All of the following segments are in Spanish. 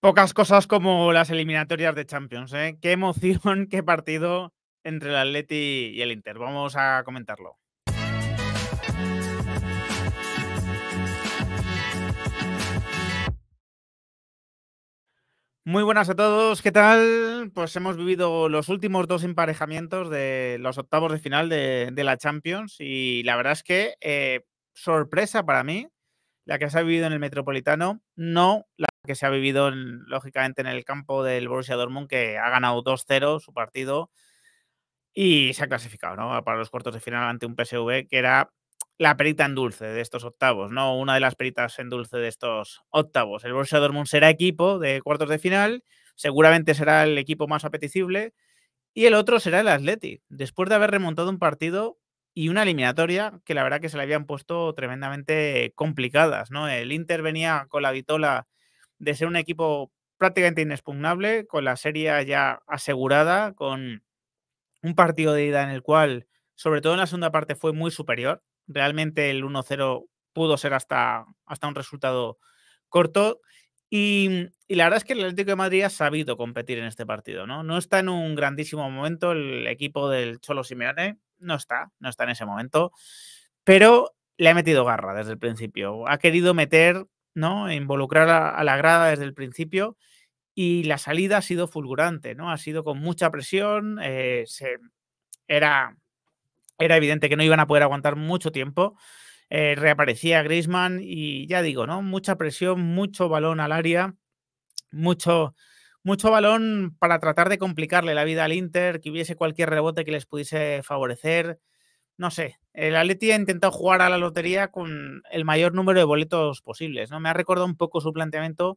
Pocas cosas como las eliminatorias de Champions, ¿eh? Qué emoción, qué partido entre el Atleti y el Inter. Vamos a comentarlo. Muy buenas a todos, ¿qué tal? Pues hemos vivido los últimos dos emparejamientos de los octavos de final de, la Champions y la verdad es que eh, sorpresa para mí la que se ha vivido en el Metropolitano, no la que se ha vivido lógicamente en el campo del Borussia Dortmund que ha ganado 2-0 su partido y se ha clasificado para los cuartos de final ante un PSV que era la perita en dulce de estos octavos, ¿no? Una de las peritas en dulce de estos octavos. El Borussia Dortmund será equipo de cuartos de final, seguramente será el equipo más apetecible, y el otro será el Atleti, después de haber remontado un partido y una eliminatoria que la verdad que se le habían puesto tremendamente complicadas, ¿no? El Inter venía con la vitola de ser un equipo prácticamente inexpugnable, con la serie ya asegurada, con un partido de ida en el cual, sobre todo en la segunda parte, fue muy superior. Realmente el 1-0 pudo ser hasta, hasta un resultado corto. Y, la verdad es que el Atlético de Madrid ha sabido competir en este partido, ¿no? No está en un grandísimo momento el equipo del Cholo Simeone, no está, no está en ese momento, pero le ha metido garra desde el principio. Ha querido meter e involucrar a, la grada desde el principio y la salida ha sido fulgurante, ¿no? Ha sido con mucha presión, eh, era, era evidente que no iban a poder aguantar mucho tiempo. Eh, reaparecía Griezmann y ya digo, ¿no? Mucha presión, mucho balón al área, mucho, mucho balón para tratar de complicarle la vida al Inter, que hubiese cualquier rebote que les pudiese favorecer no sé, el Atleti ha intentado jugar a la lotería con el mayor número de boletos posibles, ¿no? Me ha recordado un poco su planteamiento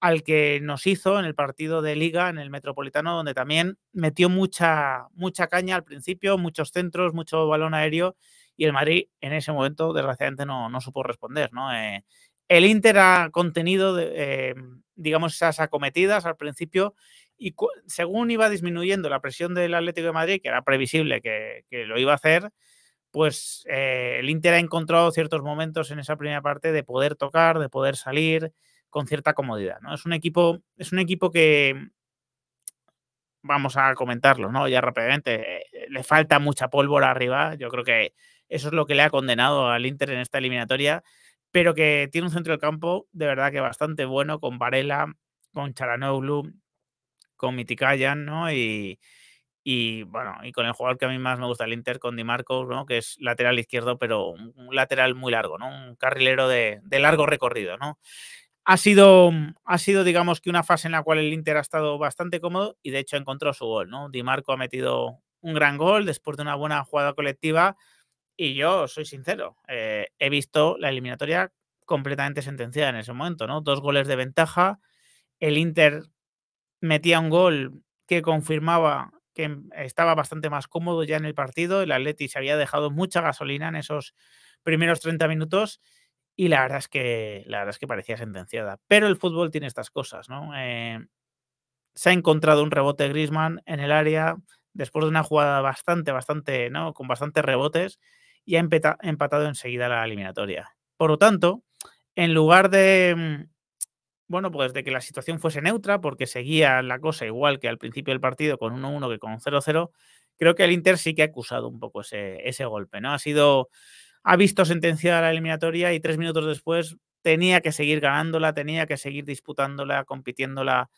al que nos hizo en el partido de Liga en el Metropolitano, donde también metió mucha, mucha caña al principio, muchos centros, mucho balón aéreo, y el Madrid en ese momento, desgraciadamente, no, no supo responder, ¿no? Eh, el Inter ha contenido, eh, digamos, esas acometidas al principio y según iba disminuyendo la presión del Atlético de Madrid, que era previsible que, lo iba a hacer, pues eh, el Inter ha encontrado ciertos momentos en esa primera parte de poder tocar, de poder salir con cierta comodidad. ¿no? Es, un equipo, es un equipo que, vamos a comentarlo ¿no? ya rápidamente, eh, le falta mucha pólvora arriba, yo creo que eso es lo que le ha condenado al Inter en esta eliminatoria, pero que tiene un centro del campo de verdad que bastante bueno con Varela, con Charanoglu, con Mitikayan, ¿no? Y, bueno, y con el jugador que a mí más me gusta, el Inter, con Di Marco, ¿no? que es lateral izquierdo, pero un lateral muy largo, ¿no? un carrilero de, largo recorrido. ¿no? Ha, sido, mm, ha sido, digamos, que una fase en la cual el Inter ha estado bastante cómodo y de hecho encontró su gol. ¿no? Di Marco ha metido un gran gol después de una buena jugada colectiva y yo soy sincero, eh, he visto la eliminatoria completamente sentenciada en ese momento, ¿no? Dos goles de ventaja, el Inter metía un gol que confirmaba que mm, estaba bastante más cómodo ya en el partido. El Atleti se había dejado mucha gasolina en esos primeros 30 minutos y la verdad es que, la verdad es que parecía sentenciada. Pero el fútbol tiene estas cosas, ¿no? Eh, se ha encontrado un rebote Grisman en el área después de una jugada bastante, bastante, ¿no? Con bastantes rebotes y ha empatado enseguida la eliminatoria. Por lo tanto, en lugar de, mm, bueno, pues de que la situación fuese neutra, porque seguía la cosa igual que al principio del partido con 1-1 que con 0-0, creo que el Inter sí que ha acusado un poco ese, golpe, ¿no? Ha sido, ha visto sentenciada la eliminatoria y tres minutos después tenía que seguir ganándola, tenía que seguir disputándola, compitiéndola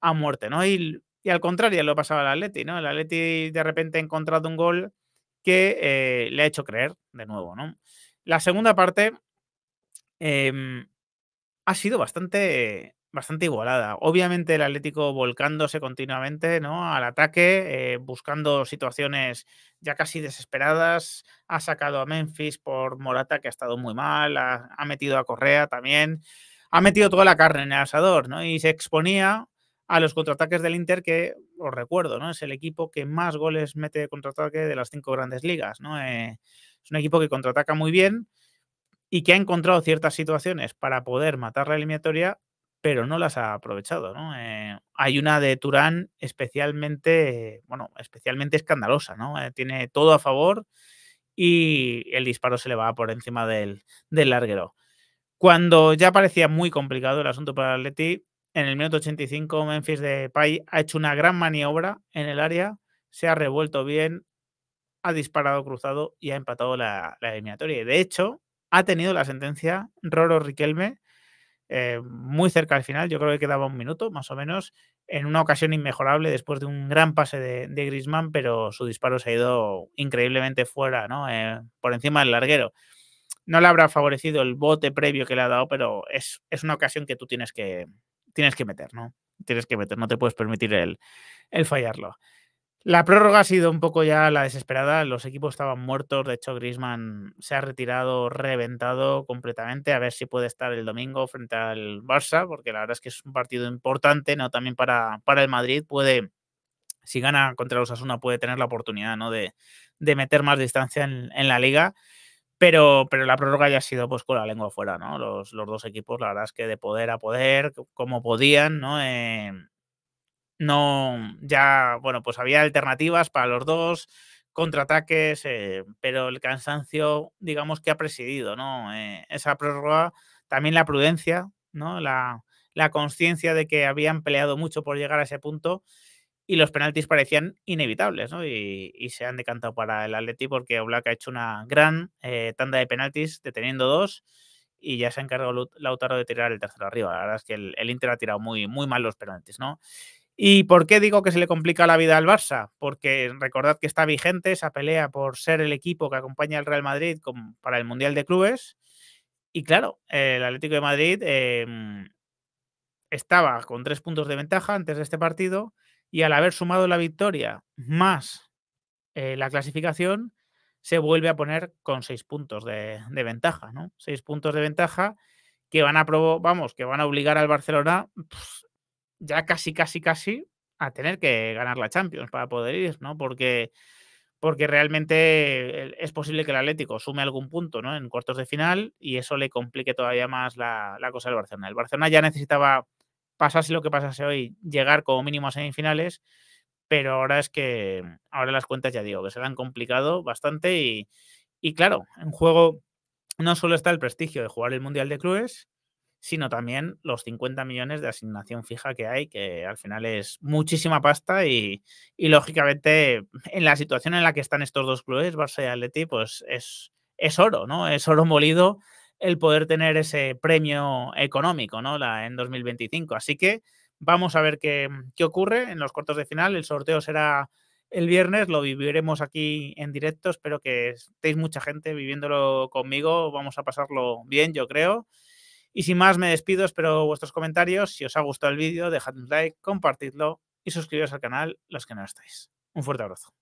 a muerte, ¿no? Y, al contrario, lo pasaba el Atleti, ¿no? El Atleti de repente ha encontrado un gol que eh, le ha hecho creer de nuevo, ¿no? La segunda parte... Em, ha sido bastante, bastante igualada. Obviamente el Atlético volcándose continuamente ¿no? al ataque, eh, buscando situaciones ya casi desesperadas. Ha sacado a Memphis por Morata, que ha estado muy mal, ha, metido a Correa también. Ha metido toda la carne en el asador y se exponía a los contraataques del Inter, que os recuerdo, ¿no? Es el equipo que más goles mete de contraataque de las cinco grandes ligas, ¿no? Eh, es un equipo que contraataca muy bien y que ha encontrado ciertas situaciones para poder matar la eliminatoria, pero no las ha aprovechado. ¿no? Eh, hay una de Turán especialmente, bueno, especialmente escandalosa, ¿no? Eh, tiene todo a favor y el disparo se le va por encima del, del larguero. Cuando ya parecía muy complicado el asunto para el Atleti, en el minuto 85 Memphis de Pay ha hecho una gran maniobra en el área, se ha revuelto bien, ha disparado cruzado y ha empatado la, la eliminatoria. de hecho, ha tenido la sentencia Roro Riquelme eh, muy cerca al final, yo creo que quedaba un minuto más o menos, en una ocasión inmejorable después de un gran pase de, de Grisman, pero su disparo se ha ido increíblemente fuera, ¿no? Eh, por encima del larguero. No le habrá favorecido el bote previo que le ha dado, pero es, una ocasión que tú tienes que, tienes que meter, ¿no? Tienes que meter, no te puedes permitir el, el fallarlo. La prórroga ha sido un poco ya la desesperada, los equipos estaban muertos, de hecho Grisman se ha retirado reventado completamente, a ver si puede estar el domingo frente al Barça, porque la verdad es que es un partido importante, ¿no? También para, para el Madrid puede, si gana contra los Asuna, puede tener la oportunidad, ¿no? De, meter más distancia en, la liga, pero, pero, la prórroga ya ha sido pues con la lengua afuera, ¿no? Los, los, dos equipos, la verdad es que de poder a poder, como podían, ¿no? Eh, no, ya, bueno, pues había alternativas para los dos, contraataques, eh, pero el cansancio, digamos que ha presidido, ¿no? Eh, esa prórroga, también la prudencia, ¿no? La, la conciencia de que habían peleado mucho por llegar a ese punto y los penaltis parecían inevitables, ¿no? Y, se han decantado para el Atleti porque Oblak ha hecho una gran eh, tanda de penaltis, deteniendo dos, y ya se ha encargado Lautaro de tirar el tercero arriba. La verdad es que el, Inter ha tirado muy, muy mal los penaltis, ¿no? ¿Y por qué digo que se le complica la vida al Barça? Porque recordad que está vigente esa pelea por ser el equipo que acompaña al Real Madrid para el Mundial de Clubes. Y claro, el Atlético de Madrid em, estaba con tres puntos de ventaja antes de este partido y al haber sumado la victoria más eh, la clasificación, se vuelve a poner con seis puntos de, ventaja, ¿no? Seis puntos de ventaja que van a, vamos, que van a obligar al Barcelona ya casi, casi, casi a tener que ganar la Champions para poder ir, ¿no? Porque, porque realmente eh, es posible que el Atlético sume algún punto ¿no? en cuartos de final y eso le complique todavía más la, cosa al Barcelona. El Barcelona ya necesitaba, pasase lo que pasase hoy, llegar como mínimo a semifinales, pero ahora es que, ahora las cuentas ya digo, que se han complicado bastante y, y claro, en juego no solo está el prestigio de jugar el Mundial de Clubes, sino también los 50 millones de asignación fija que hay, que al final es muchísima pasta y, lógicamente en la situación en la que están estos dos clubes, Barça y Atleti, pues es, es oro, ¿no? Es oro molido el poder tener ese premio económico, ¿no? La, en 2025. Así que vamos a ver qué, ocurre en los cortos de final. El sorteo será el viernes, lo viviremos aquí en directo. Espero que estéis mucha gente viviéndolo conmigo. Vamos a pasarlo bien, yo creo. Y sin más, me despido, espero vuestros comentarios. Si os ha gustado el vídeo, dejad un like, compartidlo y suscribiros al canal los que no estáis. Un fuerte abrazo.